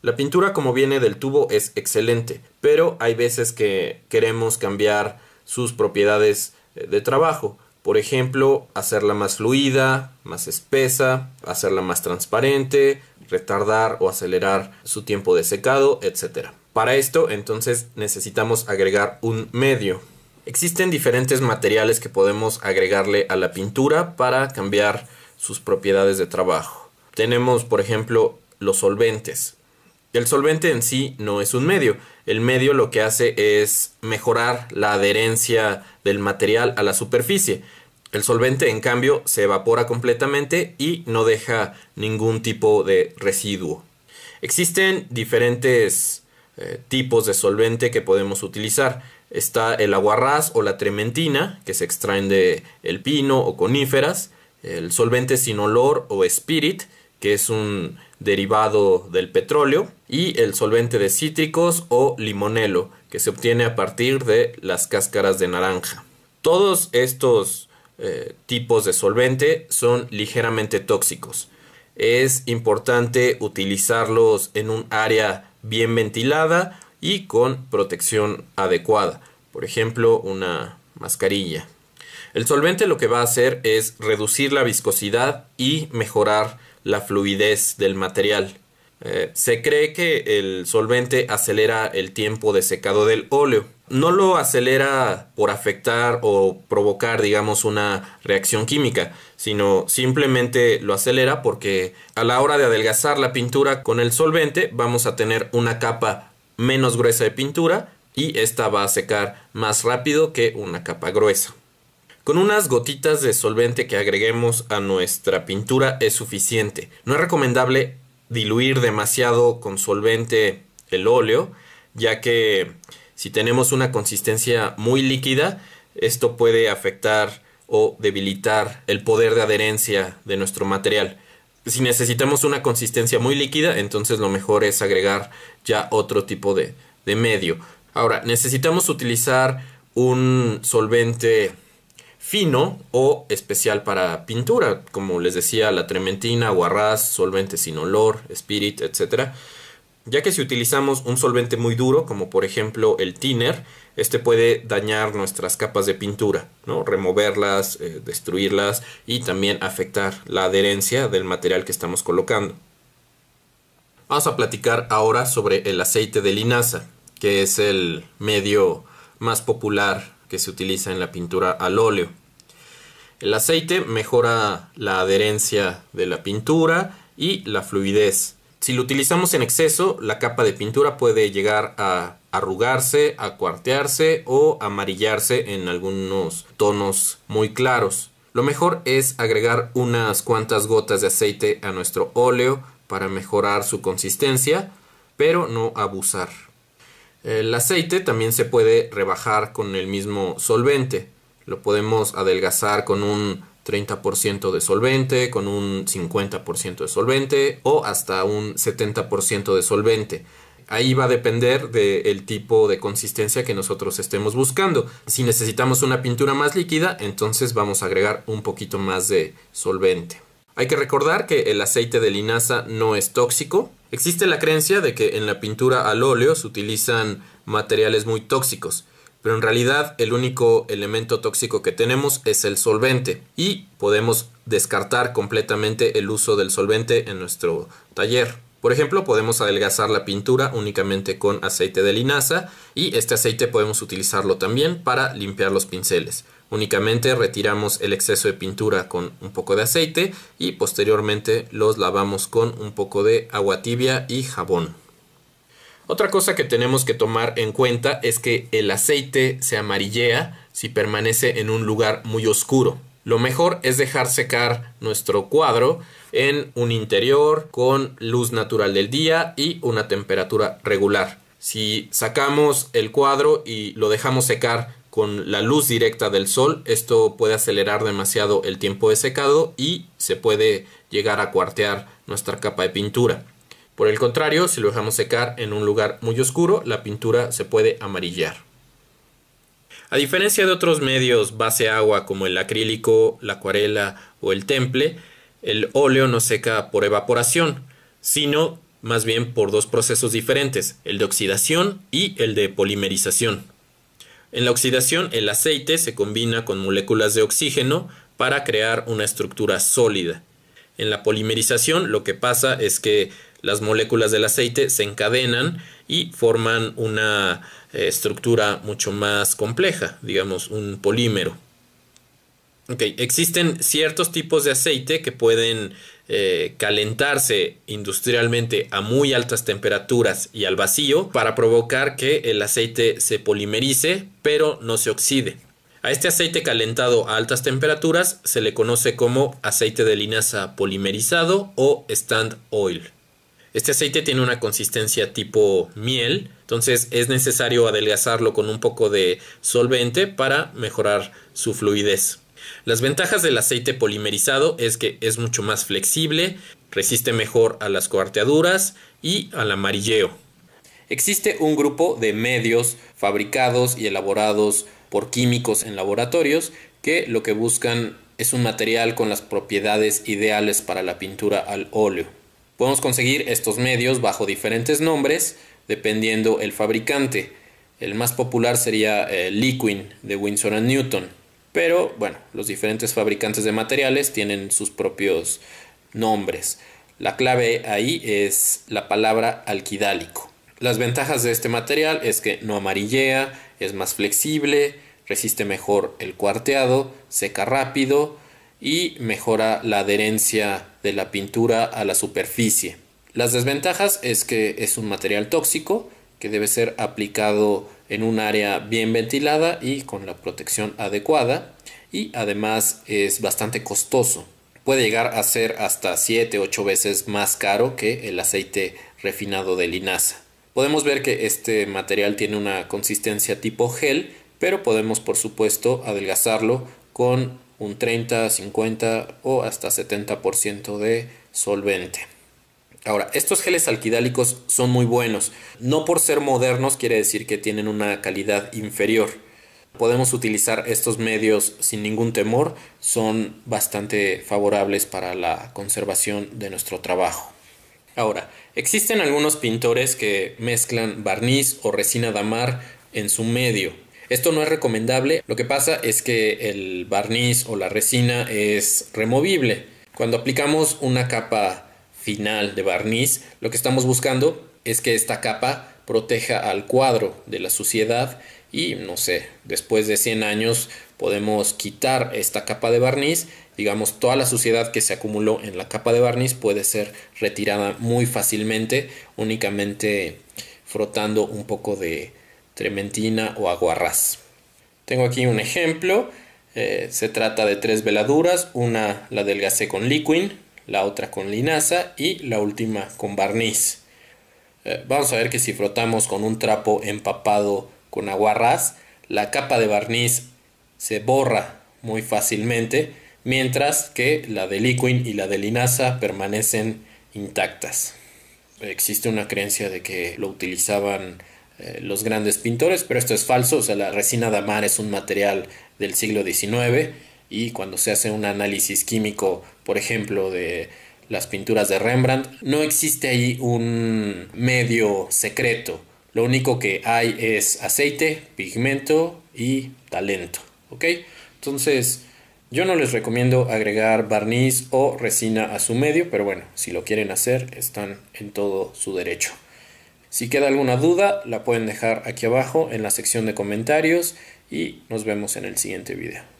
La pintura como viene del tubo es excelente, pero hay veces que queremos cambiar sus propiedades eh, de trabajo. Por ejemplo, hacerla más fluida, más espesa, hacerla más transparente, retardar o acelerar su tiempo de secado, etc. Para esto entonces necesitamos agregar un medio. Existen diferentes materiales que podemos agregarle a la pintura para cambiar sus propiedades de trabajo. Tenemos por ejemplo los solventes. El solvente en sí no es un medio. El medio lo que hace es mejorar la adherencia del material a la superficie. El solvente, en cambio, se evapora completamente y no deja ningún tipo de residuo. Existen diferentes eh, tipos de solvente que podemos utilizar. Está el aguarrás o la trementina, que se extraen de el pino o coníferas. El solvente sin olor o spirit, que es un derivado del petróleo y el solvente de cítricos o limonelo que se obtiene a partir de las cáscaras de naranja. Todos estos eh, tipos de solvente son ligeramente tóxicos. Es importante utilizarlos en un área bien ventilada y con protección adecuada, por ejemplo una mascarilla. El solvente lo que va a hacer es reducir la viscosidad y mejorar la fluidez del material. Eh, se cree que el solvente acelera el tiempo de secado del óleo. No lo acelera por afectar o provocar, digamos, una reacción química, sino simplemente lo acelera porque a la hora de adelgazar la pintura con el solvente vamos a tener una capa menos gruesa de pintura y esta va a secar más rápido que una capa gruesa. Con unas gotitas de solvente que agreguemos a nuestra pintura es suficiente. No es recomendable diluir demasiado con solvente el óleo, ya que si tenemos una consistencia muy líquida, esto puede afectar o debilitar el poder de adherencia de nuestro material. Si necesitamos una consistencia muy líquida, entonces lo mejor es agregar ya otro tipo de, medio. Ahora, necesitamos utilizar un solvente fino o especial para pintura, como les decía, la trementina, guarraz, solvente sin olor, spirit, etc. Ya que si utilizamos un solvente muy duro, como por ejemplo el thinner, este puede dañar nuestras capas de pintura, ¿no? removerlas, eh, destruirlas y también afectar la adherencia del material que estamos colocando. Vamos a platicar ahora sobre el aceite de linaza, que es el medio más popular que se utiliza en la pintura al óleo. El aceite mejora la adherencia de la pintura y la fluidez. Si lo utilizamos en exceso, la capa de pintura puede llegar a arrugarse, a cuartearse o amarillarse en algunos tonos muy claros. Lo mejor es agregar unas cuantas gotas de aceite a nuestro óleo para mejorar su consistencia, pero no abusar. El aceite también se puede rebajar con el mismo solvente. Lo podemos adelgazar con un 30% de solvente, con un 50% de solvente o hasta un 70% de solvente. Ahí va a depender del tipo de consistencia que nosotros estemos buscando. Si necesitamos una pintura más líquida, entonces vamos a agregar un poquito más de solvente. Hay que recordar que el aceite de linaza no es tóxico. Existe la creencia de que en la pintura al óleo se utilizan materiales muy tóxicos, pero en realidad el único elemento tóxico que tenemos es el solvente y podemos descartar completamente el uso del solvente en nuestro taller. Por ejemplo, podemos adelgazar la pintura únicamente con aceite de linaza y este aceite podemos utilizarlo también para limpiar los pinceles. Únicamente retiramos el exceso de pintura con un poco de aceite y posteriormente los lavamos con un poco de agua tibia y jabón. Otra cosa que tenemos que tomar en cuenta es que el aceite se amarillea si permanece en un lugar muy oscuro. Lo mejor es dejar secar nuestro cuadro en un interior con luz natural del día y una temperatura regular. Si sacamos el cuadro y lo dejamos secar con la luz directa del sol. Esto puede acelerar demasiado el tiempo de secado y se puede llegar a cuartear nuestra capa de pintura. Por el contrario, si lo dejamos secar en un lugar muy oscuro, la pintura se puede amarillar. A diferencia de otros medios base agua como el acrílico, la acuarela o el temple, el óleo no seca por evaporación, sino más bien por dos procesos diferentes, el de oxidación y el de polimerización. En la oxidación, el aceite se combina con moléculas de oxígeno para crear una estructura sólida. En la polimerización, lo que pasa es que las moléculas del aceite se encadenan y forman una eh, estructura mucho más compleja, digamos un polímero existen ciertos tipos de aceite que pueden eh, calentarse industrialmente a muy altas temperaturas y al vacío para provocar que el aceite se polimerice pero no se oxide. A este aceite calentado a altas temperaturas se le conoce como aceite de linaza polimerizado o stand oil. Este aceite tiene una consistencia tipo miel, entonces es necesario adelgazarlo con un poco de solvente para mejorar su fluidez. Las ventajas del aceite polimerizado es que es mucho más flexible, resiste mejor a las coarteaduras y al amarilleo. Existe un grupo de medios fabricados y elaborados por químicos en laboratorios que lo que buscan es un material con las propiedades ideales para la pintura al óleo. Podemos conseguir estos medios bajo diferentes nombres dependiendo el fabricante. El más popular sería eh, Liquin de Winsor Newton. Pero bueno, los diferentes fabricantes de materiales tienen sus propios nombres. La clave ahí es la palabra alquidálico. Las ventajas de este material es que no amarillea, es más flexible, resiste mejor el cuarteado, seca rápido y mejora la adherencia de la pintura a la superficie. Las desventajas es que es un material tóxico que debe ser aplicado en un área bien ventilada y con la protección adecuada y además es bastante costoso. Puede llegar a ser hasta 7, 8 veces más caro que el aceite refinado de linaza. Podemos ver que este material tiene una consistencia tipo gel, pero podemos por supuesto adelgazarlo con un 30, 50 o hasta 70% de solvente. Ahora, estos geles alquidálicos son muy buenos. No por ser modernos quiere decir que tienen una calidad inferior. Podemos utilizar estos medios sin ningún temor. Son bastante favorables para la conservación de nuestro trabajo. Ahora, existen algunos pintores que mezclan barniz o resina damar en su medio. Esto no es recomendable. Lo que pasa es que el barniz o la resina es removible. Cuando aplicamos una capa final de barniz, lo que estamos buscando es que esta capa proteja al cuadro de la suciedad y no sé, después de 100 años podemos quitar esta capa de barniz, digamos toda la suciedad que se acumuló en la capa de barniz puede ser retirada muy fácilmente únicamente frotando un poco de trementina o aguarrás. Tengo aquí un ejemplo, eh, se trata de tres veladuras, una la delgacé con liquin, la otra con linaza y la última con barniz. Eh, vamos a ver que si frotamos con un trapo empapado con aguarrás, la capa de barniz se borra muy fácilmente, mientras que la de liquin y la de linaza permanecen intactas. Existe una creencia de que lo utilizaban eh, los grandes pintores, pero esto es falso, sea, la resina de amar es un material del siglo XIX y cuando se hace un análisis químico por ejemplo, de las pinturas de Rembrandt, no existe ahí un medio secreto. Lo único que hay es aceite, pigmento y talento. ¿Ok? Entonces, yo no les recomiendo agregar barniz o resina a su medio, pero bueno, si lo quieren hacer, están en todo su derecho. Si queda alguna duda, la pueden dejar aquí abajo en la sección de comentarios y nos vemos en el siguiente video.